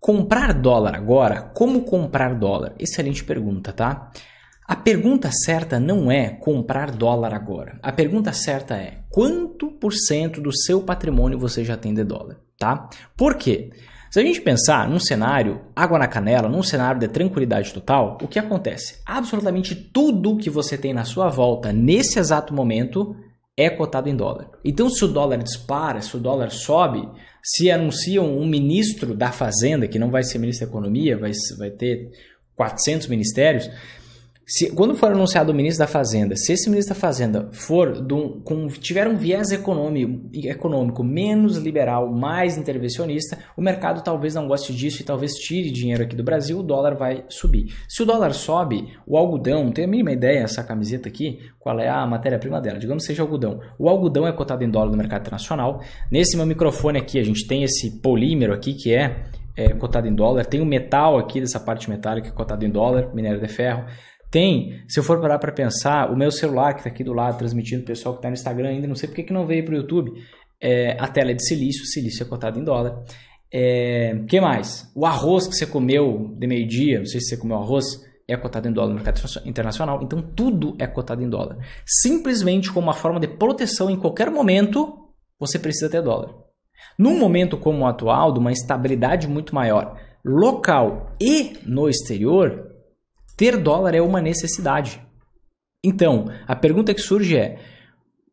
Comprar dólar agora? Como comprar dólar? Excelente pergunta, tá? A pergunta certa não é comprar dólar agora. A pergunta certa é quanto por cento do seu patrimônio você já tem de dólar, tá? Por quê? Se a gente pensar num cenário água na canela, num cenário de tranquilidade total, o que acontece? Absolutamente tudo que você tem na sua volta nesse exato momento é cotado em dólar. Então, se o dólar dispara, se o dólar sobe, se anunciam um ministro da Fazenda, que não vai ser ministro da Economia, vai, vai ter 400 ministérios, se, quando for anunciado o ministro da Fazenda, se esse ministro da Fazenda for do, com, tiver um viés econômico, econômico menos liberal, mais intervencionista, o mercado talvez não goste disso e talvez tire dinheiro aqui do Brasil, o dólar vai subir. Se o dólar sobe, o algodão, tem a mínima ideia essa camiseta aqui, qual é a matéria-prima dela, digamos seja algodão. O algodão é cotado em dólar no mercado internacional. Nesse meu microfone aqui, a gente tem esse polímero aqui que é é cotado em dólar, tem o metal aqui dessa parte metálica é cotado em dólar, minério de ferro, tem, se eu for parar para pensar, o meu celular que está aqui do lado transmitindo, o pessoal que está no Instagram ainda, não sei porque que não veio para o YouTube, é, a tela é de silício, silício é cotado em dólar. É, que mais? O arroz que você comeu de meio-dia, não sei se você comeu arroz, é cotado em dólar no mercado internacional. Então tudo é cotado em dólar. Simplesmente como uma forma de proteção em qualquer momento, você precisa ter dólar. Num momento como o atual, de uma estabilidade muito maior local e no exterior, ter dólar é uma necessidade. Então, a pergunta que surge é: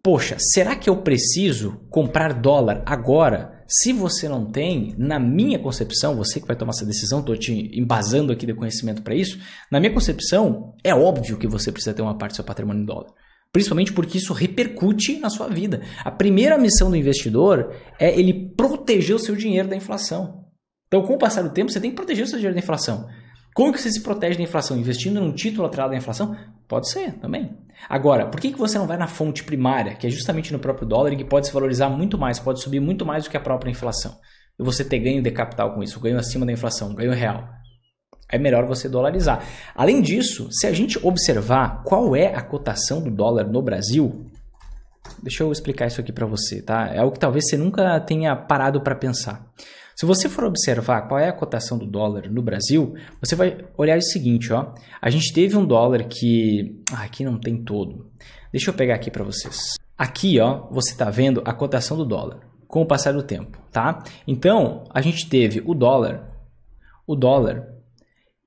poxa, será que eu preciso comprar dólar agora? Se você não tem, na minha concepção, você que vai tomar essa decisão, estou te embasando aqui de conhecimento para isso. Na minha concepção, é óbvio que você precisa ter uma parte do seu patrimônio em dólar. Principalmente porque isso repercute na sua vida. A primeira missão do investidor é ele proteger o seu dinheiro da inflação. Então, com o passar do tempo, você tem que proteger o seu dinheiro da inflação. Como que você se protege da inflação? Investindo num título atrelado à inflação? Pode ser também. Agora, por que, que você não vai na fonte primária, que é justamente no próprio dólar, que pode se valorizar muito mais, pode subir muito mais do que a própria inflação? E você ter ganho de capital com isso, ganho acima da inflação, ganho real. É melhor você dolarizar. Além disso, se a gente observar qual é a cotação do dólar no Brasil, deixa eu explicar isso aqui para você, tá? É algo que talvez você nunca tenha parado para pensar. Se você for observar qual é a cotação do dólar no Brasil, você vai olhar o seguinte, ó. A gente teve um dólar que ah, aqui não tem todo. Deixa eu pegar aqui para vocês. Aqui, ó, você está vendo a cotação do dólar com o passar do tempo, tá? Então, a gente teve o dólar, o dólar,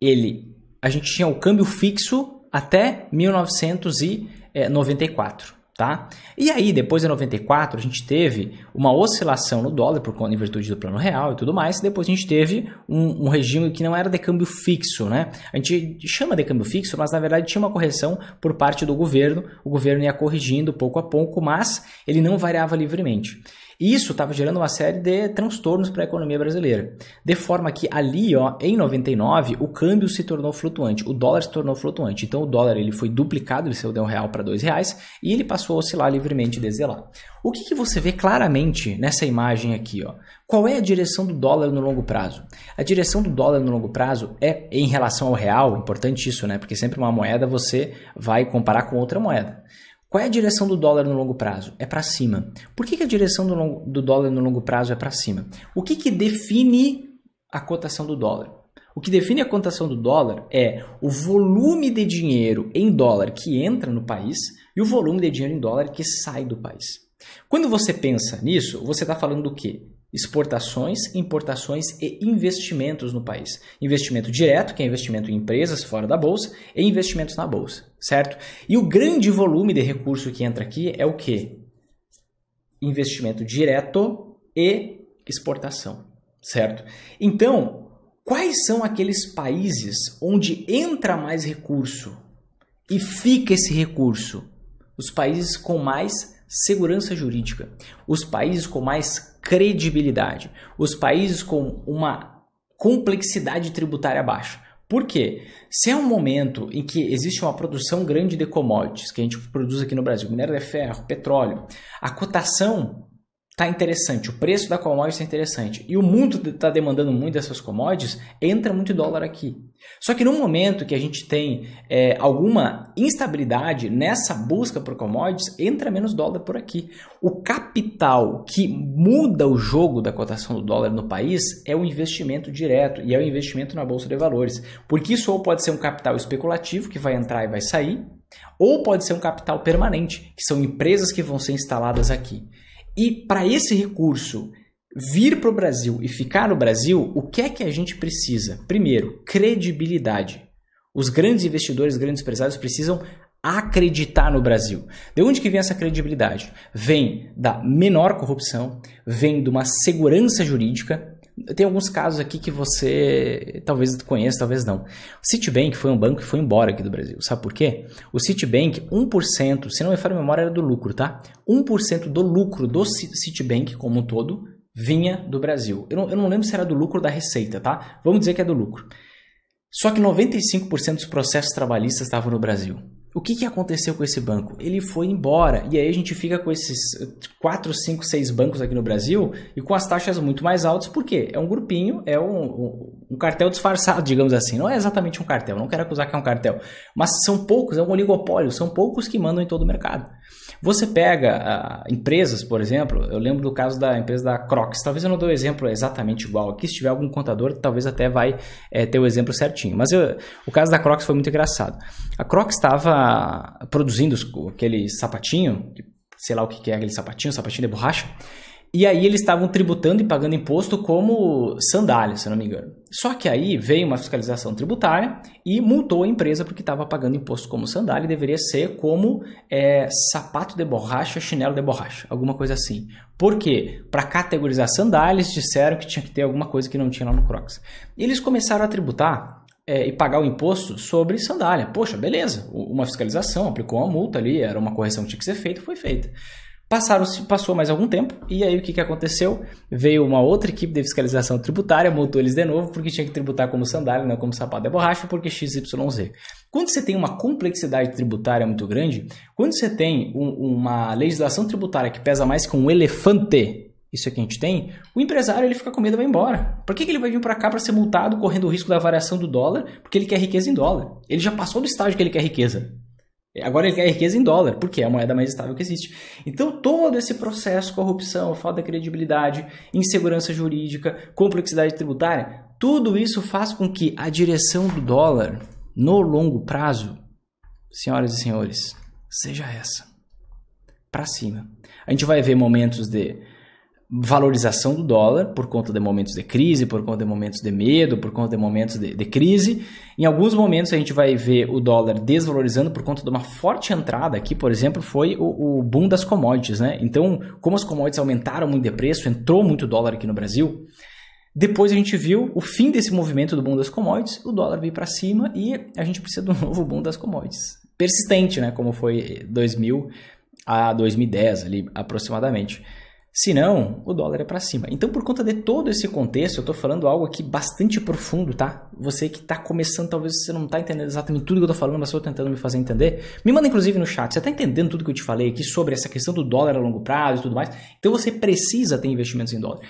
ele, a gente tinha o câmbio fixo até 1994. Tá? E aí, depois de 94, a gente teve uma oscilação no dólar por conta em virtude do plano real e tudo mais. E depois a gente teve um, um, regime que não era de câmbio fixo, né? A gente chama de câmbio fixo, mas na verdade tinha uma correção por parte do governo. O governo ia corrigindo pouco a pouco, mas ele não variava livremente isso estava gerando uma série de transtornos para a economia brasileira. De forma que ali, ó, em 99, o câmbio se tornou flutuante, o dólar se tornou flutuante. Então o dólar ele foi duplicado, ele saiu de um real para dois reais e ele passou a oscilar livremente desde lá. O que, que você vê claramente nessa imagem aqui, ó? Qual é a direção do dólar no longo prazo? A direção do dólar no longo prazo é em relação ao real, importante isso, né? Porque sempre uma moeda você vai comparar com outra moeda. Qual é a direção do dólar no longo prazo? É para cima. Por que, que a direção do, longo, do, dólar no longo prazo é para cima? O que, que define a cotação do dólar? O que define a cotação do dólar é o volume de dinheiro em dólar que entra no país e o volume de dinheiro em dólar que sai do país. Quando você pensa nisso, você está falando do quê? exportações, importações e investimentos no país. Investimento direto, que é investimento em empresas fora da bolsa, e investimentos na bolsa, certo? E o grande volume de recurso que entra aqui é o que? Investimento direto e exportação, certo? Então, quais são aqueles países onde entra mais recurso e fica esse recurso? Os países com mais segurança jurídica, os países com mais credibilidade, os países com uma complexidade tributária baixa. Por quê? Se é um momento em que existe uma produção grande de commodities, que a gente produz aqui no Brasil, minério de ferro, petróleo, a cotação tá interessante, o preço da commodity está interessante e o mundo está demandando muito dessas commodities, entra muito dólar aqui. Só que no momento que a gente tem é, alguma instabilidade nessa busca por commodities, entra menos dólar por aqui. O capital que muda o jogo da cotação do dólar no país é o investimento direto e é o investimento na bolsa de valores, porque isso ou pode ser um capital especulativo que vai entrar e vai sair, ou pode ser um capital permanente, que são empresas que vão ser instaladas aqui. E para esse recurso vir para o Brasil e ficar no Brasil, o que é que a gente precisa? Primeiro, credibilidade. Os grandes investidores, grandes empresários precisam acreditar no Brasil. De onde que vem essa credibilidade? Vem da menor corrupção, vem de uma segurança jurídica, tem alguns casos aqui que você talvez conheça, talvez não. O Citibank foi um banco que foi embora aqui do Brasil. Sabe por quê? O Citibank, 1%, se não me falha a memória, era do lucro, tá? 1% do lucro do Citibank como um todo vinha do Brasil. Eu não, eu não lembro se era do lucro da Receita, tá? Vamos dizer que é do lucro. Só que 95% dos processos trabalhistas estavam no Brasil o que, que aconteceu com esse banco? Ele foi embora. E aí a gente fica com esses 4, 5, 6 bancos aqui no Brasil e com as taxas muito mais altas, porque é um grupinho, é um, um, um, cartel disfarçado, digamos assim. Não é exatamente um cartel, não quero acusar que é um cartel. Mas são poucos, é um oligopólio, são poucos que mandam em todo o mercado. Você pega uh, empresas, por exemplo, eu lembro do caso da empresa da Crocs. Talvez eu não dê o um exemplo exatamente igual aqui. Se tiver algum contador, talvez até vai é, ter o exemplo certinho. Mas eu, o caso da Crocs foi muito engraçado. A Crocs estava produzindo aquele sapatinho, sei lá o que é aquele sapatinho, sapatinho de borracha. E aí eles estavam tributando e pagando imposto como sandália, se não me engano. Só que aí veio uma fiscalização tributária e multou a empresa porque estava pagando imposto como sandália e deveria ser como é, sapato de borracha, chinelo de borracha, alguma coisa assim. Por quê? Para categorizar sandálias, disseram que tinha que ter alguma coisa que não tinha lá no Crocs. E eles começaram a tributar é, e pagar o imposto sobre sandália. Poxa, beleza, uma fiscalização, aplicou uma multa ali, era uma correção que tinha que ser feita, foi feita. Passaram, passou mais algum tempo, e aí o que, que aconteceu? Veio uma outra equipe de fiscalização tributária, multou eles de novo, porque tinha que tributar como sandália, não né, como sapato de borracha, porque XYZ. Quando você tem uma complexidade tributária muito grande, quando você tem um, uma legislação tributária que pesa mais que um elefante, isso aqui é a gente tem, o empresário ele fica com medo e vai embora. Por que, que ele vai vir para cá para ser multado correndo o risco da variação do dólar? Porque ele quer riqueza em dólar. Ele já passou do estágio que ele quer riqueza. É, agora ele quer riqueza em dólar, porque é a moeda mais estável que existe. Então todo esse processo, corrupção, falta de credibilidade, insegurança jurídica, complexidade tributária, tudo isso faz com que a direção do dólar no longo prazo, senhoras e senhores, seja essa. Para cima. A gente vai ver momentos de valorização do dólar por conta de momentos de crise, por conta de momentos de medo, por conta de momentos de, de, crise. Em alguns momentos a gente vai ver o dólar desvalorizando por conta de uma forte entrada. Aqui, por exemplo, foi o, o boom das commodities, né? Então, como as commodities aumentaram muito de preço, entrou muito dólar aqui no Brasil. Depois a gente viu o fim desse movimento do boom das commodities, o dólar veio para cima e a gente precisa de um novo boom das commodities. Persistente, né? Como foi 2000 a 2010 ali, aproximadamente. Senão, o dólar é para cima. Então, por conta de todo esse contexto, eu estou falando algo aqui bastante profundo, tá? Você que está começando, talvez você não está entendendo exatamente tudo que eu estou falando, mas estou tentando me fazer entender. Me manda, inclusive, no chat. Você está entendendo tudo que eu te falei aqui sobre essa questão do dólar a longo prazo e tudo mais? Então, você precisa ter investimentos em dólar.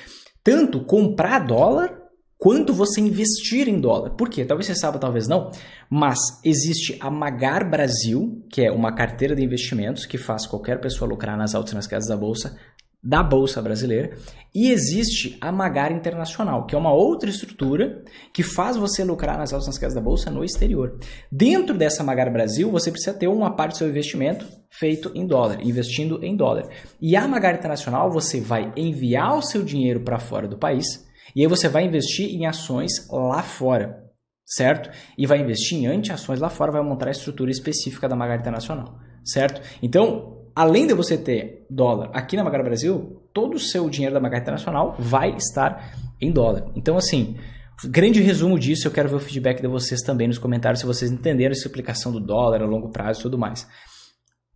Tanto comprar dólar quanto você investir em dólar. Por quê? Talvez você saiba, talvez não, mas existe a Magar Brasil, que é uma carteira de investimentos que faz qualquer pessoa lucrar nas altas e nas quedas da bolsa, da Bolsa Brasileira e existe a Magar Internacional, que é uma outra estrutura que faz você lucrar nas altas quedas da Bolsa no exterior. Dentro dessa Magar Brasil, você precisa ter uma parte do seu investimento feito em dólar, investindo em dólar. E a Magar Internacional, você vai enviar o seu dinheiro para fora do país e aí você vai investir em ações lá fora, certo? E vai investir em anti-ações lá fora, vai montar a estrutura específica da Magar Internacional, certo? Então, além de você ter dólar aqui na Magari Brasil, todo o seu dinheiro da Magari Internacional vai estar em dólar. Então, assim, grande resumo disso, eu quero ver o feedback de vocês também nos comentários, se vocês entenderam essa explicação do dólar a longo prazo e tudo mais.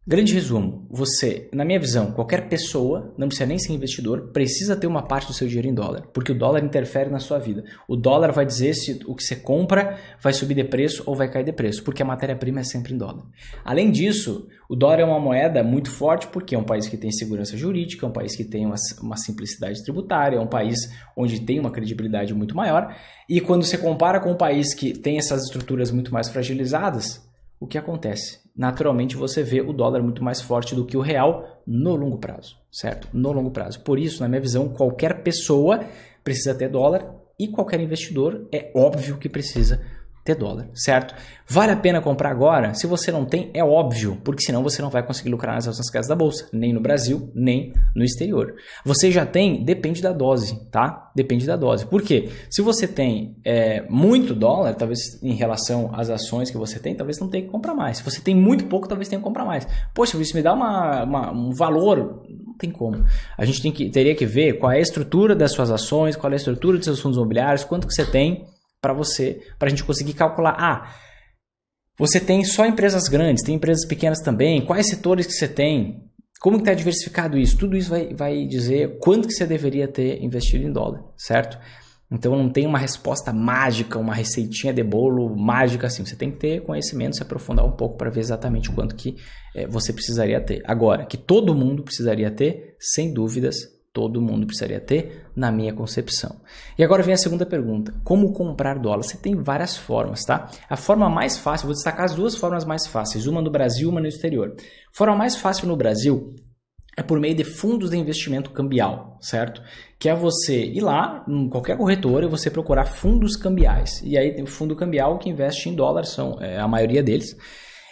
Grande resumo: você, na minha visão, qualquer pessoa, não precisa nem ser investidor, precisa ter uma parte do seu dinheiro em dólar, porque o dólar interfere na sua vida. O dólar vai dizer se o que você compra vai subir de preço ou vai cair de preço, porque a matéria-prima é sempre em dólar. Além disso, o dólar é uma moeda muito forte porque é um país que tem segurança jurídica, é um país que tem uma, uma simplicidade tributária, é um país onde tem uma credibilidade muito maior. E quando você compara com um país que tem essas estruturas muito mais fragilizadas, o que acontece? Naturalmente você vê o dólar muito mais forte do que o real no longo prazo, certo? No longo prazo. Por isso, na minha visão, qualquer pessoa precisa ter dólar e qualquer investidor é óbvio que precisa ter dólar, certo? Vale a pena comprar agora? Se você não tem, é óbvio, porque senão você não vai conseguir lucrar nas ações casas da bolsa, nem no Brasil, nem no exterior. Você já tem? Depende da dose, tá? Depende da dose. Por quê? Se você tem é, muito dólar, talvez em relação às ações que você tem, talvez não tenha que comprar mais. Se você tem muito pouco, talvez tenha que comprar mais. Poxa, isso me dá uma, uma, um valor não tem como. A gente tem que, teria que ver qual é a estrutura das suas ações, qual é a estrutura dos seus fundos imobiliários, quanto que você tem para você, para a gente conseguir calcular. Ah, você tem só empresas grandes, tem empresas pequenas também, quais setores que você tem, como está diversificado isso? Tudo isso vai, vai dizer quanto que você deveria ter investido em dólar, certo? Então não tem uma resposta mágica, uma receitinha de bolo mágica assim. Você tem que ter conhecimento, se aprofundar um pouco para ver exatamente quanto que é, você precisaria ter. Agora, que todo mundo precisaria ter, sem dúvidas, todo mundo precisaria ter, na minha concepção. E agora vem a segunda pergunta: como comprar dólar? Você tem várias formas, tá? A forma mais fácil, vou destacar as duas formas mais fáceis, uma no Brasil, uma no exterior. A forma mais fácil no Brasil é por meio de fundos de investimento cambial, certo? Que é você ir lá em qualquer corretora e você procurar fundos cambiais. E aí tem o fundo cambial que investe em dólar, são é, a maioria deles.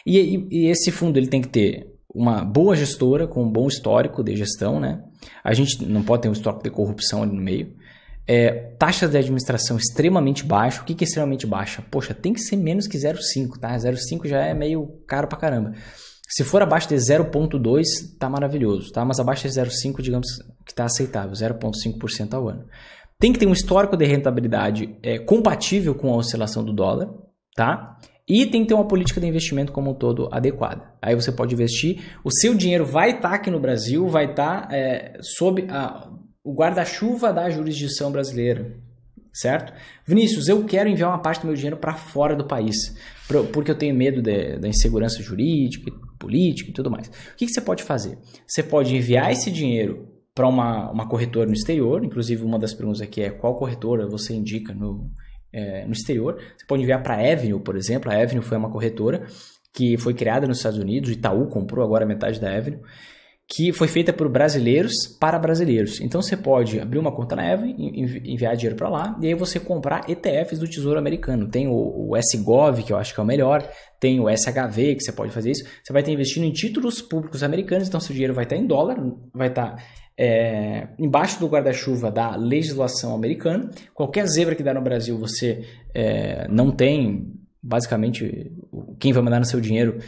E, e, e esse fundo ele tem que ter uma boa gestora com um bom histórico de gestão, né? A gente não pode ter um histórico de corrupção ali no meio. É, taxas de administração extremamente baixa. O que, que é extremamente baixa? Poxa, tem que ser menos que 0,5, tá? 0,5 já é meio caro pra caramba. Se for abaixo de 0,2, tá maravilhoso, tá? Mas abaixo de 0,5, digamos que tá aceitável, 0,5% ao ano. Tem que ter um histórico de rentabilidade é, compatível com a oscilação do dólar, tá? E tem que ter uma política de investimento como um todo adequada. Aí você pode investir, o seu dinheiro vai estar tá aqui no Brasil, vai estar tá, é, sob a, o guarda-chuva da jurisdição brasileira, certo? Vinícius, eu quero enviar uma parte do meu dinheiro para fora do país, porque eu tenho medo de, da insegurança jurídica, política e tudo mais. O que, que você pode fazer? Você pode enviar esse dinheiro para uma, uma corretora no exterior, inclusive uma das perguntas aqui é qual corretora você indica no é, no exterior. Você pode enviar para a Avenue, por exemplo. A Avenue foi uma corretora que foi criada nos Estados Unidos. O Itaú comprou agora metade da Avenue que foi feita por brasileiros para brasileiros. Então você pode abrir uma conta na Eva, enviar dinheiro para lá e aí você comprar ETFs do Tesouro Americano. Tem o, o SGOV, que eu acho que é o melhor, tem o SHV, que você pode fazer isso. Você vai estar investindo em títulos públicos americanos, então seu dinheiro vai estar tá em dólar, vai estar tá, é, embaixo do guarda-chuva da legislação americana. Qualquer zebra que der no Brasil você é, não tem basicamente quem vai mandar no seu dinheiro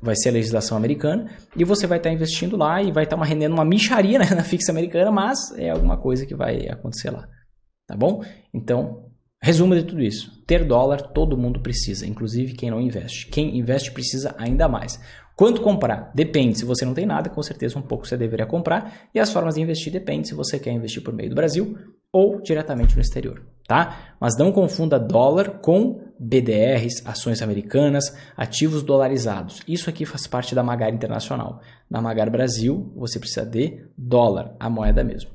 vai ser a legislação americana, e você vai estar tá investindo lá e vai estar tá rendendo uma micharia né, na fixa americana, mas é alguma coisa que vai acontecer lá. Tá bom? Então, resumo de tudo isso: ter dólar todo mundo precisa, inclusive quem não investe. Quem investe precisa ainda mais. Quanto comprar? Depende. Se você não tem nada, com certeza um pouco você deveria comprar. E as formas de investir depende se você quer investir por meio do Brasil ou diretamente no exterior tá? Mas não confunda dólar com BDRs, ações americanas, ativos dolarizados. Isso aqui faz parte da Magar Internacional. Na Magar Brasil, você precisa de dólar, a moeda mesmo.